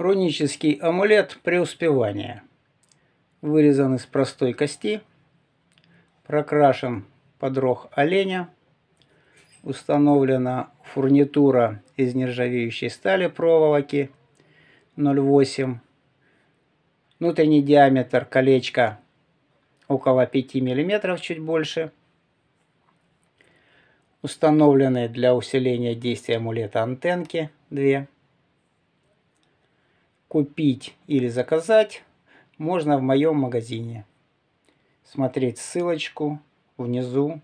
Рунический амулет преуспевания. Вырезан из простой кости. Прокрашен подрох оленя. Установлена фурнитура из нержавеющей стали проволоки 0,8. Внутренний диаметр колечка около 5 мм, чуть больше. Установлены для усиления действия амулета антенки 2 купить или заказать можно в моем магазине. Смотреть ссылочку внизу